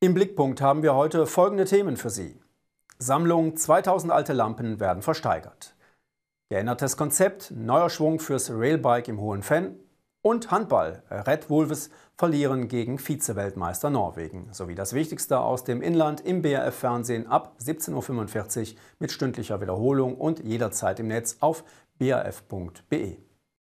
Im Blickpunkt haben wir heute folgende Themen für Sie. Sammlung 2000 alte Lampen werden versteigert. Geändertes Konzept, neuer Schwung fürs Railbike im Hohen Fenn und Handball. Red Wolves verlieren gegen Vize-Weltmeister Norwegen. Sowie das Wichtigste aus dem Inland im BRF-Fernsehen ab 17.45 Uhr mit stündlicher Wiederholung und jederzeit im Netz auf brf.be.